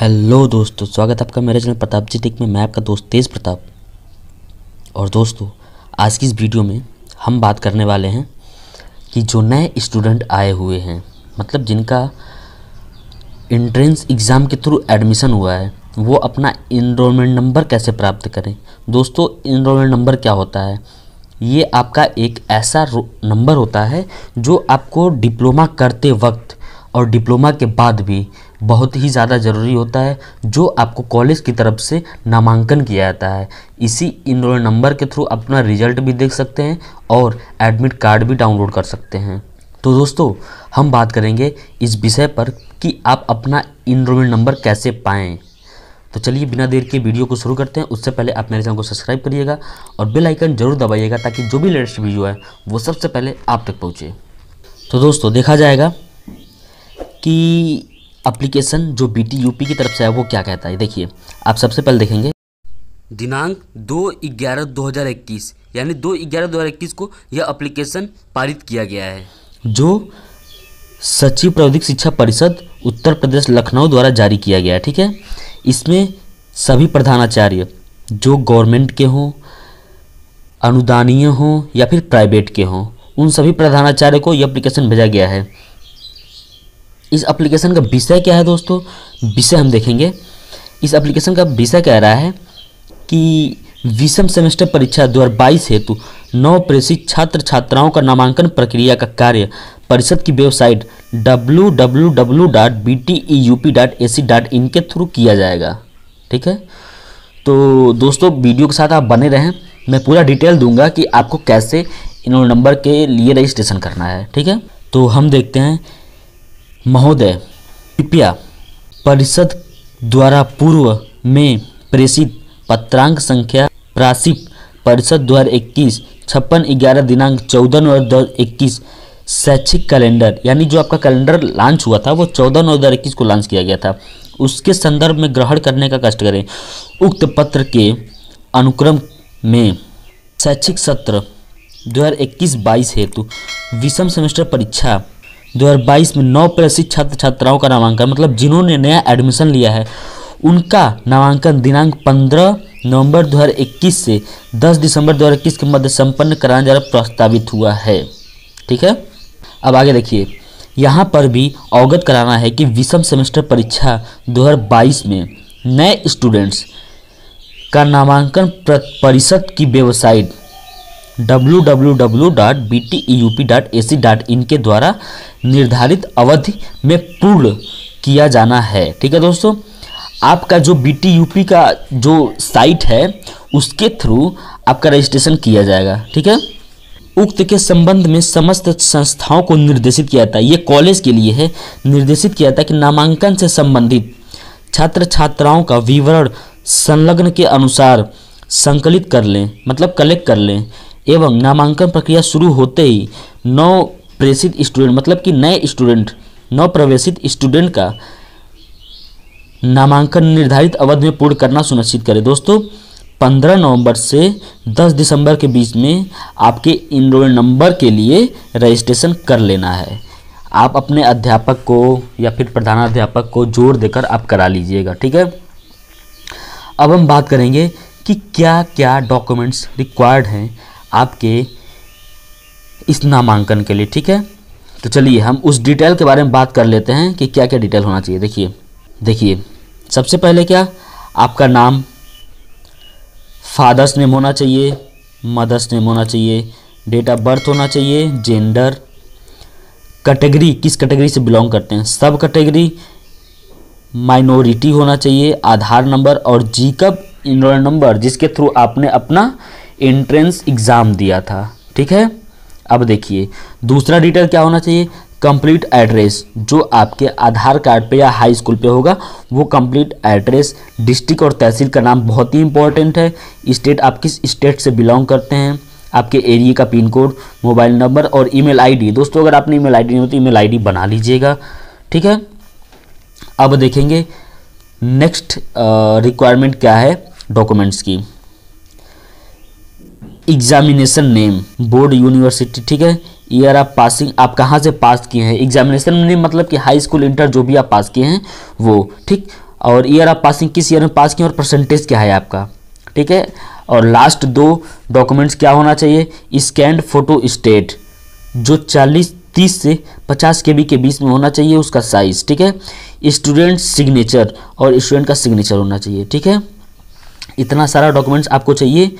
hello दोस्तों स्वागत है आपका मेरे चैनल प्रताप जी टिक में मैं आपका दोस्त तेज प्रताप और दोस्तों आज की इस वीडियो में हम बात करने वाले हैं कि जो नए स्टूडेंट आए हुए हैं मतलब जिनका इंट्रेंस एग्ज़ाम के थ्रू एडमिशन हुआ है वो अपना इनरोलमेंट नंबर कैसे प्राप्त करें दोस्तों इनरोलमेंट नंबर क्या होता है ये आपका एक ऐसा नंबर होता है जो आपको डिप्लोमा करते वक्त और डिप्लोमा के बाद भी बहुत ही ज़्यादा ज़रूरी होता है जो आपको कॉलेज की तरफ से नामांकन किया जाता है इसी इनरोल नंबर के थ्रू अपना रिजल्ट भी देख सकते हैं और एडमिट कार्ड भी डाउनलोड कर सकते हैं तो दोस्तों हम बात करेंगे इस विषय पर कि आप अपना इनरोलमेंट नंबर कैसे पाएँ तो चलिए बिना देर के वीडियो को शुरू करते हैं उससे पहले आप मेरे चैनल को सब्सक्राइब करिएगा और बेल आइकन जरूर दबाइएगा ताकि जो भी लेटेस्ट वीडियो है वो सबसे पहले आप तक पहुँचे तो दोस्तों देखा जाएगा कि अप्लीकेशन जो बी यूपी की तरफ से है वो क्या कहता है देखिए आप सबसे पहले देखेंगे दिनांक दो ग्यारह दो हज़ार इक्कीस यानी दो ग्यारह दो हज़ार इक्कीस को यह अप्लीकेशन पारित किया गया है जो सचिव प्रौद्योगिक शिक्षा परिषद उत्तर प्रदेश लखनऊ द्वारा जारी किया गया है ठीक है इसमें सभी प्रधानाचार्य जो गवर्नमेंट के हों अनुदानीय हों या फिर प्राइवेट के हों उन सभी प्रधानाचार्य को यह अप्लीकेशन भेजा गया है इस एप्लीकेशन का विषय क्या है दोस्तों विषय हम देखेंगे इस एप्लीकेशन का विषय कह रहा है कि विषम सेमेस्टर परीक्षा दो हेतु नौ प्रेषित छात्र छात्राओं का नामांकन प्रक्रिया का कार्य परिषद की वेबसाइट www.bteup.ac.in के थ्रू किया जाएगा ठीक है तो दोस्तों वीडियो के साथ आप बने रहें मैं पूरा डिटेल दूंगा कि आपको कैसे इन नंबर के लिए रजिस्ट्रेशन करना है ठीक है तो हम देखते हैं महोदय कृपया परिषद द्वारा पूर्व में प्रेषित पत्रांक संख्या प्रासिप परिषद दो हज़ार इक्कीस छप्पन ग्यारह दिनांक चौदह नवंबर दो हज़ार इक्कीस शैक्षिक कैलेंडर यानी जो आपका कैलेंडर लॉन्च हुआ था वो चौदह नौ दो इक्कीस को लॉन्च किया गया था उसके संदर्भ में ग्रहण करने का कष्ट करें उक्त पत्र के अनुक्रम में शैक्षिक सत्र इक्कीस बाईस हेतु विषम सेमेस्टर परीक्षा 2022 में नौ प्रशिक्षित छात्र छात्राओं का नामांकन मतलब जिन्होंने नया एडमिशन लिया है उनका नामांकन दिनांक 15 नवंबर 2021 से 10 दिसंबर 2021 के मध्य संपन्न कराने जा रहा प्रस्तावित हुआ है ठीक है अब आगे देखिए यहाँ पर भी अवगत कराना है कि विषम सेमेस्टर परीक्षा 2022 में नए स्टूडेंट्स का नामांकन परिषद की वेबसाइट www.bteup.ac.in के द्वारा निर्धारित अवधि में पूर्ण किया जाना है ठीक है दोस्तों आपका जो बी का जो साइट है उसके थ्रू आपका रजिस्ट्रेशन किया जाएगा ठीक है उक्त के संबंध में समस्त संस्थाओं को निर्देशित किया जाता है ये कॉलेज के लिए है निर्देशित किया जाता है कि नामांकन से संबंधित छात्र छात्राओं का विवरण संलग्न के अनुसार संकलित कर लें मतलब कलेक्ट कर लें एवं नामांकन प्रक्रिया शुरू होते ही नौ प्रेषित स्टूडेंट मतलब कि नए स्टूडेंट नौ प्रवेशित स्टूडेंट का नामांकन निर्धारित अवधि में पूर्ण करना सुनिश्चित करें दोस्तों 15 नवंबर से 10 दिसंबर के बीच में आपके इनरोल नंबर के लिए रजिस्ट्रेशन कर लेना है आप अपने अध्यापक को या फिर प्रधानाध्यापक को जोर देकर आप करा लीजिएगा ठीक है अब हम बात करेंगे कि क्या क्या डॉक्यूमेंट्स रिक्वायर्ड हैं आपके इस नामांकन के लिए ठीक है तो चलिए हम उस डिटेल के बारे में बात कर लेते हैं कि क्या क्या डिटेल होना चाहिए देखिए देखिए सबसे पहले क्या आपका नाम फादर्स नेम होना चाहिए मदर्स नेम होना चाहिए डेट ऑफ बर्थ होना चाहिए जेंडर कैटेगरी किस कैटेगरी से बिलोंग करते हैं सब कैटेगरी माइनॉरिटी होना चाहिए आधार नंबर और कब इनरोल नंबर जिसके थ्रू आपने अपना एंट्रेंस एग्ज़ाम दिया था ठीक है अब देखिए दूसरा डिटेल क्या होना चाहिए कंप्लीट एड्रेस जो आपके आधार कार्ड पे या हाई स्कूल पे होगा वो कंप्लीट एड्रेस डिस्ट्रिक्ट और तहसील का नाम बहुत ही इंपॉर्टेंट है स्टेट आप किस स्टेट से बिलोंग करते हैं आपके एरिए का पिन कोड मोबाइल नंबर और ईमेल आईडी दोस्तों अगर आपने ईमेल आईडी नहीं हो तो ईमेल आईडी बना लीजिएगा ठीक है अब देखेंगे नेक्स्ट रिक्वायरमेंट क्या है डॉक्यूमेंट्स की एग्जामिनेशन नेम बोर्ड यूनिवर्सिटी ठीक है ईयर ऑफ पासिंग आप कहाँ से पास किए हैं एग्जामिनेशन नेम मतलब कि हाई स्कूल इंटर जो भी आप पास किए हैं वो ठीक और ईयर ऑफ पासिंग किस ईयर में पास किए और परसेंटेज क्या है आपका ठीक है और लास्ट दो डॉक्यूमेंट्स क्या होना चाहिए स्कैंड फोटो स्टेट जो चालीस तीस से पचास के बी के बीच में होना चाहिए उसका साइज ठीक है स्टूडेंट सिग्नेचर और स्टूडेंट का सिग्नेचर होना चाहिए ठीक है इतना सारा डॉक्यूमेंट्स आपको चाहिए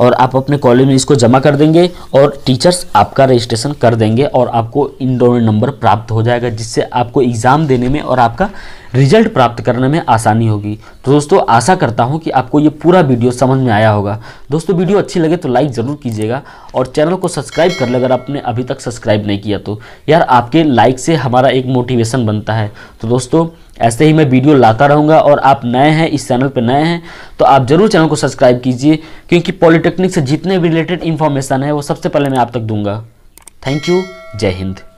और आप अपने कॉलेज में इसको जमा कर देंगे और टीचर्स आपका रजिस्ट्रेशन कर देंगे और आपको इंडोर नंबर प्राप्त हो जाएगा जिससे आपको एग्ज़ाम देने में और आपका रिजल्ट प्राप्त करने में आसानी होगी तो दोस्तों आशा करता हूँ कि आपको ये पूरा वीडियो समझ में आया होगा दोस्तों वीडियो अच्छी लगे तो लाइक ज़रूर कीजिएगा और चैनल को सब्सक्राइब कर ले अगर आपने अभी तक सब्सक्राइब नहीं किया तो यार आपके लाइक से हमारा एक मोटिवेशन बनता है तो दोस्तों ऐसे ही मैं वीडियो लाता रहूँगा और आप नए हैं इस चैनल पर नए हैं तो आप ज़रूर चैनल को सब्सक्राइब कीजिए क्योंकि पॉलिटेक्निक से जितने भी रिलेटेड इन्फॉर्मेशन है वो सबसे पहले मैं आप तक दूंगा थैंक यू जय हिंद